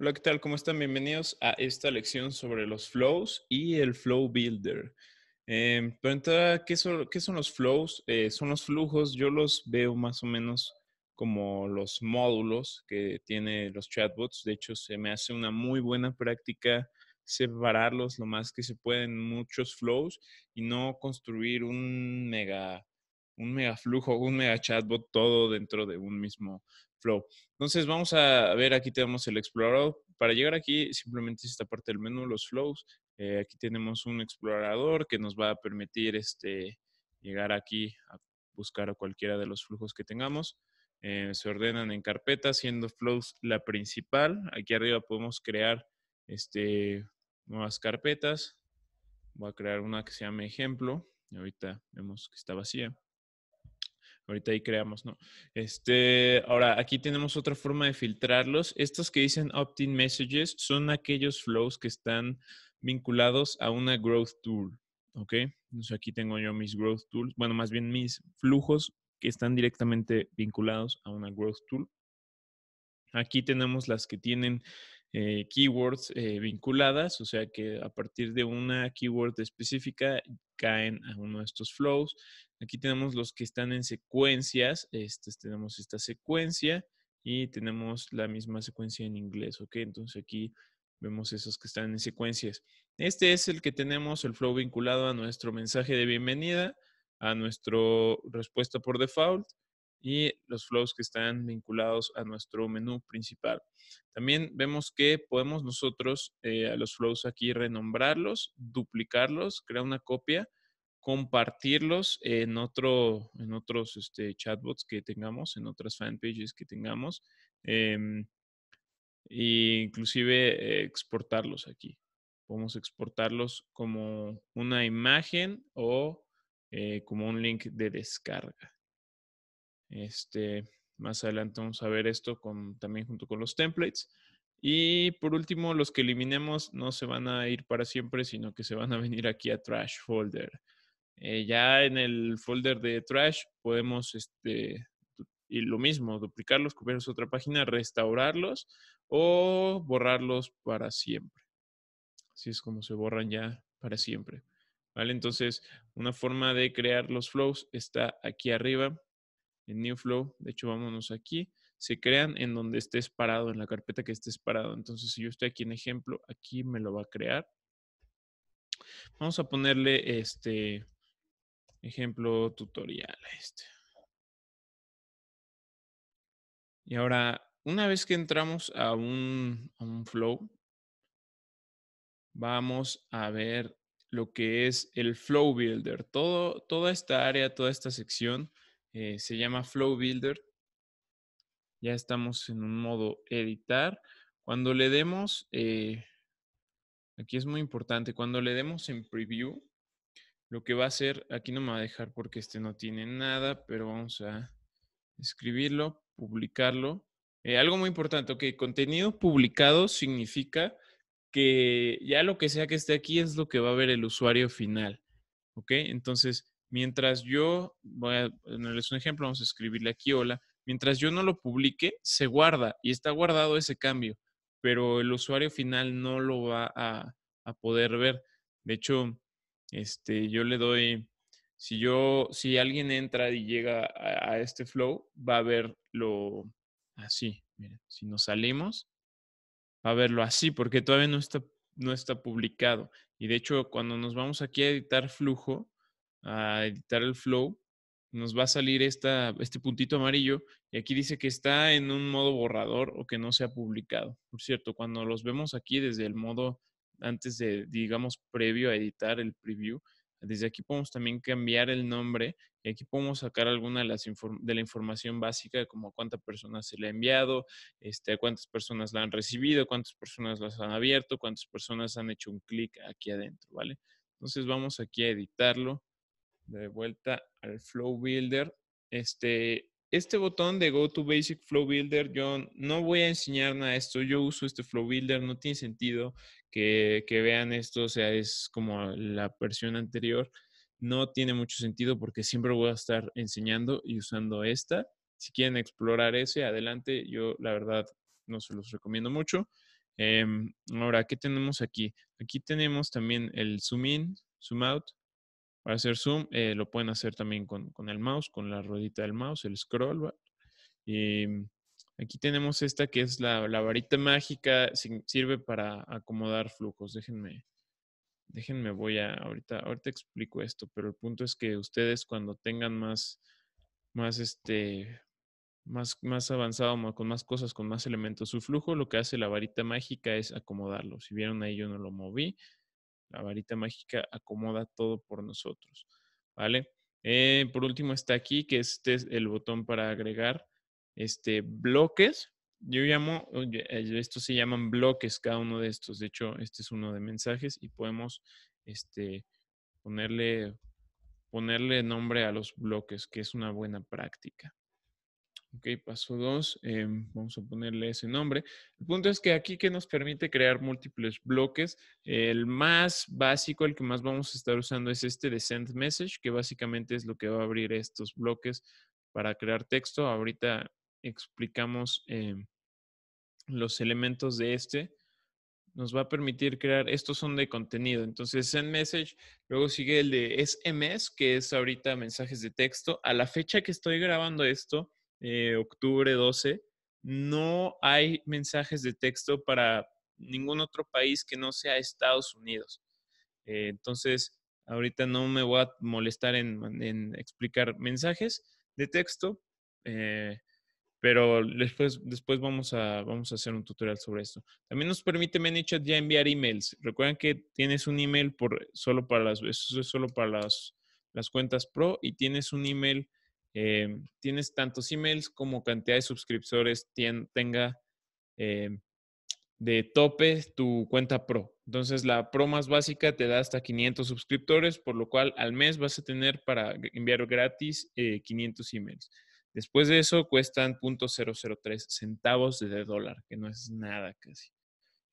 Hola, ¿qué tal? ¿Cómo están? Bienvenidos a esta lección sobre los flows y el flow builder. Eh, ¿qué son, los flows? Eh, son los flujos, yo los veo más o menos como los módulos que tiene los chatbots. De hecho, se me hace una muy buena práctica separarlos lo más que se pueden muchos flows y no construir un mega un mega flujo, un mega chatbot, todo dentro de un mismo flow. Entonces vamos a ver, aquí tenemos el explorador. Para llegar aquí, simplemente esta parte del menú, los flows. Eh, aquí tenemos un explorador que nos va a permitir este, llegar aquí a buscar a cualquiera de los flujos que tengamos. Eh, se ordenan en carpetas, siendo flows la principal. Aquí arriba podemos crear este, nuevas carpetas. Voy a crear una que se llame ejemplo. Ahorita vemos que está vacía. Ahorita ahí creamos, ¿no? Este, ahora, aquí tenemos otra forma de filtrarlos. Estos que dicen opt-in messages son aquellos flows que están vinculados a una growth tool, ¿ok? Entonces aquí tengo yo mis growth tools, bueno, más bien mis flujos que están directamente vinculados a una growth tool. Aquí tenemos las que tienen eh, keywords eh, vinculadas, o sea que a partir de una keyword específica caen a uno de estos flows. Aquí tenemos los que están en secuencias, este, tenemos esta secuencia y tenemos la misma secuencia en inglés, ¿ok? Entonces aquí vemos esos que están en secuencias. Este es el que tenemos, el flow vinculado a nuestro mensaje de bienvenida, a nuestra respuesta por default, y los flows que están vinculados a nuestro menú principal. También vemos que podemos nosotros eh, a los flows aquí renombrarlos, duplicarlos, crear una copia, compartirlos en, otro, en otros este, chatbots que tengamos, en otras fanpages que tengamos, em, e inclusive exportarlos aquí. Podemos exportarlos como una imagen o eh, como un link de descarga. Este, más adelante vamos a ver esto con, también junto con los templates. Y por último, los que eliminemos no se van a ir para siempre, sino que se van a venir aquí a Trash Folder. Eh, ya en el folder de Trash podemos, este, y lo mismo, duplicarlos, copiarlos a otra página, restaurarlos o borrarlos para siempre. Así es como se borran ya para siempre. ¿Vale? Entonces, una forma de crear los flows está aquí arriba en New Flow. De hecho, vámonos aquí. Se crean en donde estés parado, en la carpeta que estés parado. Entonces, si yo estoy aquí en ejemplo, aquí me lo va a crear. Vamos a ponerle este ejemplo tutorial a este. Y ahora, una vez que entramos a un, flow, vamos a ver lo que es el flow builder. Todo, toda esta área, toda esta sección eh, se llama Flow Builder. Ya estamos en un modo editar. Cuando le demos, eh, aquí es muy importante, cuando le demos en preview, lo que va a hacer, aquí no me va a dejar porque este no tiene nada, pero vamos a escribirlo, publicarlo. Eh, algo muy importante, ok, contenido publicado significa que ya lo que sea que esté aquí es lo que va a ver el usuario final, ok, entonces mientras yo, voy a ponerles un ejemplo, vamos a escribirle aquí hola, mientras yo no lo publique, se guarda y está guardado ese cambio, pero el usuario final no lo va a, poder ver. De hecho, este, yo le doy, si yo, si alguien entra y llega a, este flow, va a verlo así. Miren, si nos salimos, va a verlo así, porque todavía no está, no está publicado. Y de hecho, cuando nos vamos aquí a editar flujo, a editar el flow, nos va a salir este puntito amarillo y aquí dice que está en un modo borrador o que no se ha publicado. Por cierto, cuando los vemos aquí desde el modo antes de, digamos, previo a editar el preview, desde aquí podemos también cambiar el nombre y aquí podemos sacar alguna de, las de la información básica, como a cuántas personas se le ha enviado, este, cuántas personas la han recibido, cuántas personas las han abierto, cuántas personas han hecho un clic aquí adentro, ¿vale? Entonces vamos aquí a editarlo de vuelta al Flow Builder. Este, este botón de Go to Basic Flow Builder, yo no voy a enseñar nada de esto. Yo uso este Flow Builder, no tiene sentido que, vean esto, o sea, es como la versión anterior. No tiene mucho sentido porque siempre voy a estar enseñando y usando esta. Si quieren explorar ese, adelante. Yo, la verdad, no se los recomiendo mucho. Em, ahora, ¿qué tenemos aquí? Aquí tenemos también el zoom in, zoom out, para hacer zoom, eh, lo pueden hacer también con, el mouse, con la ruedita del mouse, el scroll bar. Y mm, aquí tenemos esta que es la, la varita mágica, sirve para acomodar flujos. Déjenme, déjenme, voy a, ahorita, ahorita explico esto, pero el punto es que ustedes cuando tengan más, más este, más, más, avanzado, con más cosas, con más elementos. Su flujo, lo que hace la varita mágica es acomodarlo. Si vieron ahí, yo no lo moví. La varita mágica acomoda todo por nosotros, ¿vale? Eh, por último está aquí, que este es el botón para agregar este, bloques. Yo llamo, eh, estos se llaman bloques, cada uno de estos. De hecho, este es uno de mensajes y podemos este, ponerle, ponerle nombre a los bloques, que es una buena práctica. Ok, paso dos, em, vamos a ponerle ese nombre. El punto es que aquí que nos permite crear múltiples bloques, el más básico, el que más vamos a estar usando es este de send message, que básicamente es lo que va a abrir estos bloques para crear texto. Ahorita explicamos em, los elementos de este. Nos va a permitir crear, estos son de contenido. Entonces, send message, luego sigue el de SMS, que es ahorita mensajes de texto. A la fecha que estoy grabando esto, eh, octubre 12, no hay mensajes de texto para ningún otro país que no sea Estados Unidos. Eh, entonces, ahorita no me voy a molestar en, explicar mensajes de texto, eh, pero después, después vamos, a, vamos a hacer un tutorial sobre esto. También nos permite ManyChat ya enviar emails. Recuerden que tienes un email por, solo para las, es solo para las, las cuentas pro y tienes un email Em, tienes tantos emails como cantidad de suscriptores tenga em, de tope tu cuenta pro. Entonces la pro más básica te da hasta 500 suscriptores, por lo cual al mes vas a tener para enviar gratis 500 eh, emails. Después de eso cuestan 0.003 centavos de dólar, que no es nada casi.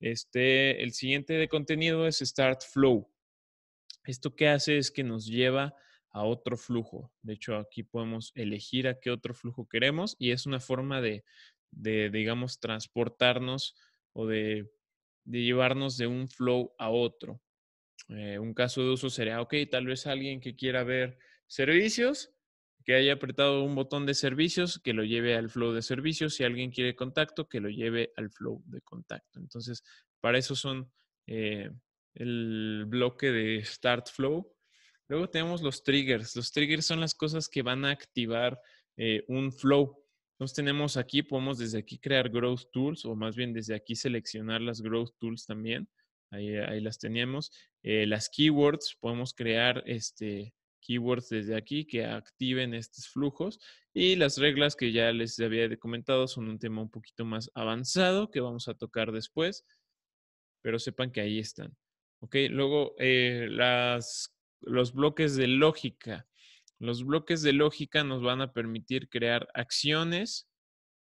Este, el siguiente de contenido es Start Flow. Esto que hace es que nos lleva otro flujo. De hecho, aquí podemos elegir a qué otro flujo queremos y es una forma de, digamos, transportarnos o de, llevarnos de un flow a otro. Eh, un caso de uso sería, ok, tal vez alguien que quiera ver servicios, que haya apretado un botón de servicios, que lo lleve al flow de servicios. Si alguien quiere contacto, que lo lleve al flow de contacto. Entonces, para eso son eh, el bloque de Start Flow Luego tenemos los triggers. Los triggers son las cosas que van a activar eh, un flow. Entonces tenemos aquí, podemos desde aquí crear Growth Tools o más bien desde aquí seleccionar las Growth Tools también. Ahí, las teníamos. Eh, las keywords, podemos crear este, keywords desde aquí que activen estos flujos. Y las reglas que ya les había comentado son un tema un poquito más avanzado que vamos a tocar después, pero sepan que ahí están. Ok, luego eh, las los bloques de lógica. Los bloques de lógica nos van a permitir crear acciones.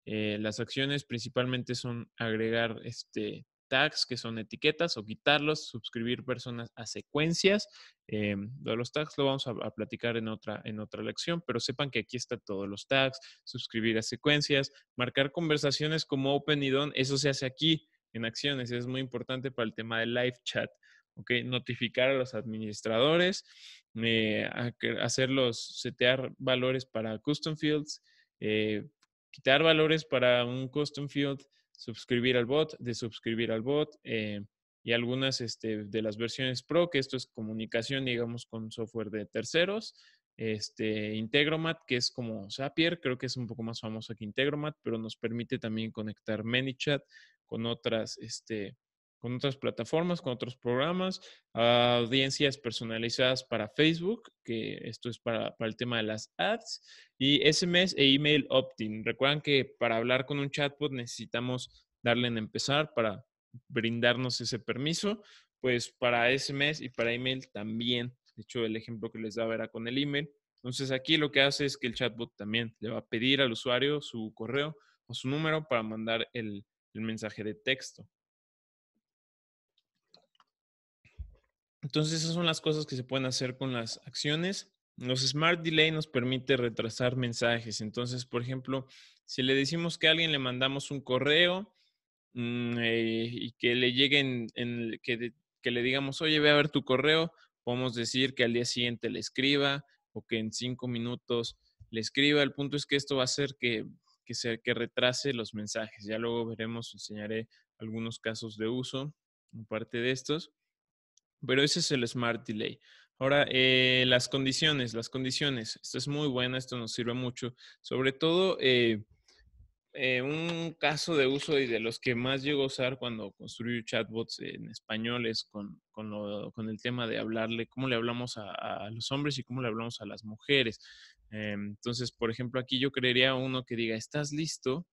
Eh, las acciones principalmente son agregar este, tags, que son etiquetas, o quitarlos, suscribir personas a secuencias. Eh, los tags lo vamos a, platicar en otra, en otra lección, pero sepan que aquí está todos los tags, suscribir a secuencias, marcar conversaciones como Open y Don, eso se hace aquí en acciones, es muy importante para el tema del live chat. ¿Ok? Notificar a los administradores, eh, hacerlos setear valores para custom fields, eh, quitar valores para un custom field, suscribir al bot, desuscribir al bot eh, y algunas este, de las versiones pro, que esto es comunicación, digamos, con software de terceros. Este, Integromat, que es como Zapier, creo que es un poco más famoso que Integromat, pero nos permite también conectar ManyChat con otras este, con otras plataformas, con otros programas, ah, audiencias personalizadas para Facebook, que esto es para, el tema de las ads, y SMS e email opt-in. Recuerden que para hablar con un chatbot necesitamos darle en empezar para brindarnos ese permiso, pues para SMS y para email también. De hecho, el ejemplo que les daba era con el email. Entonces aquí lo que hace es que el chatbot también le va a pedir al usuario su correo o su número para mandar el mensaje de texto. Entonces esas son las cosas que se pueden hacer con las acciones. Los Smart Delay nos permite retrasar mensajes. Entonces, por ejemplo, si le decimos que a alguien le mandamos un correo mm, eh, y que le lleguen, que, le digamos, oye, ve a ver tu correo, podemos decir que al día siguiente le escriba o que en cinco minutos le escriba. El punto es que esto va a hacer que, se, que retrase los mensajes. Ya luego veremos, enseñaré algunos casos de uso, en parte de estos. Pero ese es el Smart Delay. Ahora, eh, las condiciones, las condiciones. esto es muy bueno, esto nos sirve mucho. Sobre todo, eh, eh, un caso de uso y de los que más llego a usar cuando construyo chatbots en español es con, con, lo, con el tema de hablarle, cómo le hablamos a, los hombres y cómo le hablamos a las mujeres. entonces, por ejemplo, aquí yo creería uno que diga, ¿estás listo?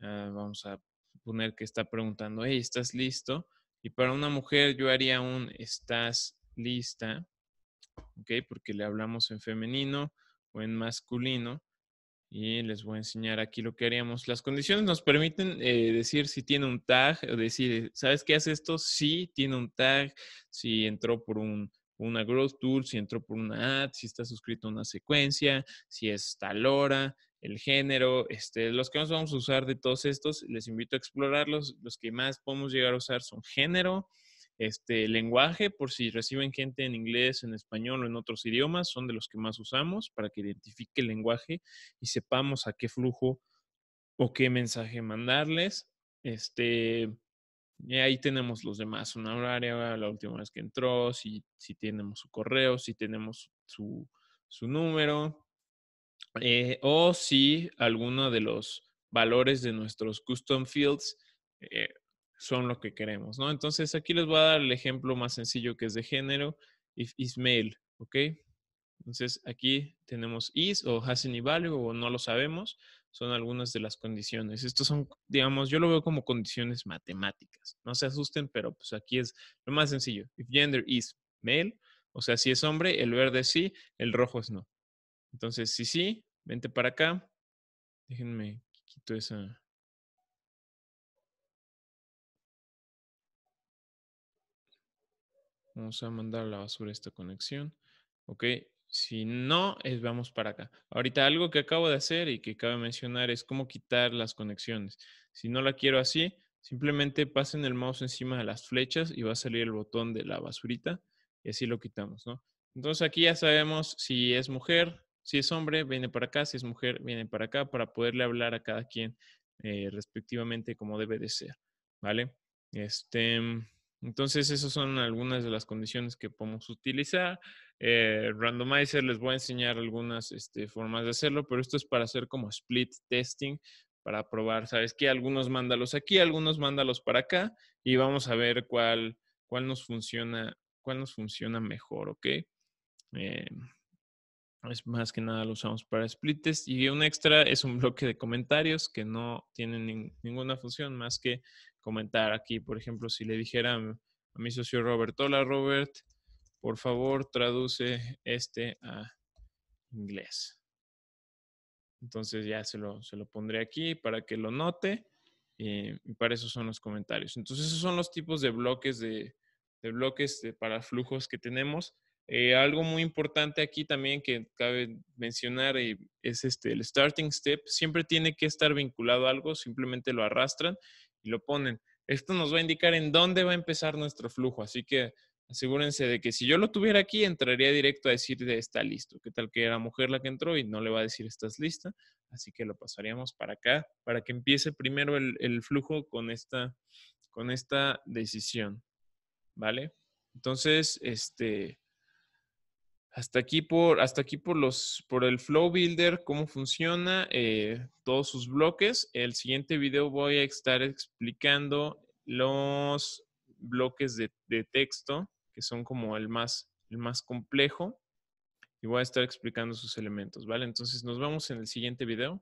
Ah, vamos a poner que está preguntando, hey, ¿estás listo? Y para una mujer yo haría un estás lista, ¿ok? Porque le hablamos en femenino o en masculino. Y les voy a enseñar aquí lo que haríamos. Las condiciones nos permiten eh, decir si tiene un tag, o decir, ¿sabes qué hace esto? Si sí, tiene un tag, si entró por un, una Growth Tool, si entró por una ad, si está suscrito a una secuencia, si es tal hora, el género, este, los que más vamos a usar de todos estos, les invito a explorarlos. Los que más podemos llegar a usar son género, este, lenguaje, por si reciben gente en inglés, en español o en otros idiomas, son de los que más usamos para que identifique el lenguaje y sepamos a qué flujo o qué mensaje mandarles. Este, y ahí tenemos los demás, una horaria, la última vez que entró, si, si tenemos su correo, si tenemos su, su número, eh, o si alguno de los valores de nuestros custom fields eh, son lo que queremos, ¿no? Entonces aquí les voy a dar el ejemplo más sencillo que es de género, if is male, ¿ok? Entonces aquí tenemos is o has any value o no lo sabemos, son algunas de las condiciones. Estos son, digamos, yo lo veo como condiciones matemáticas. No se asusten, pero pues aquí es lo más sencillo. If gender is male, o sea, si es hombre, el verde sí, el rojo es no. Entonces, si sí, vente para acá. Déjenme, quito esa. Vamos a mandar a la basura esta conexión. Ok, si no, vamos para acá. Ahorita algo que acabo de hacer y que cabe mencionar es cómo quitar las conexiones. Si no la quiero así, simplemente pasen el mouse encima de las flechas y va a salir el botón de la basurita y así lo quitamos, ¿no? Entonces aquí ya sabemos si es mujer, si es hombre, viene para acá, si es mujer, viene para acá, para poderle hablar a cada quien eh, respectivamente como debe de ser, ¿vale? Este, entonces, esas son algunas de las condiciones que podemos utilizar. Eh, randomizer, les voy a enseñar algunas este, formas de hacerlo, pero esto es para hacer como split testing, para probar, ¿sabes qué? Algunos mándalos aquí, algunos mándalos para acá y vamos a ver cuál, cuál, nos, funciona, cuál nos funciona mejor, ¿ok? Em, es más que nada lo usamos para split test. Y un extra es un bloque de comentarios que no tienen ninguna función más que comentar aquí. Por ejemplo, si le dijera a mi socio Robert, hola Robert, por favor traduce este a inglés. Entonces ya se lo, se lo pondré aquí para que lo note. Eh, y para eso son los comentarios. Entonces esos son los tipos de bloques de, bloques para flujos que tenemos. Eh, algo muy importante aquí también que cabe mencionar eh, es este, el starting step. Siempre tiene que estar vinculado a algo, simplemente lo arrastran y lo ponen. Esto nos va a indicar en dónde va a empezar nuestro flujo, así que asegúrense de que si yo lo tuviera aquí, entraría directo a decir de está listo. ¿Qué tal que era mujer la que entró y no le va a decir estás lista? Así que lo pasaríamos para acá, para que empiece primero el, el flujo con esta, con esta decisión. ¿Vale? Entonces, este, hasta aquí por, hasta aquí por los, por el Flow Builder, cómo funciona, eh, todos sus bloques. El siguiente video voy a estar explicando los bloques de, texto, que son como el más, el más complejo. Y voy a estar explicando sus elementos, ¿vale? Entonces nos vemos en el siguiente video.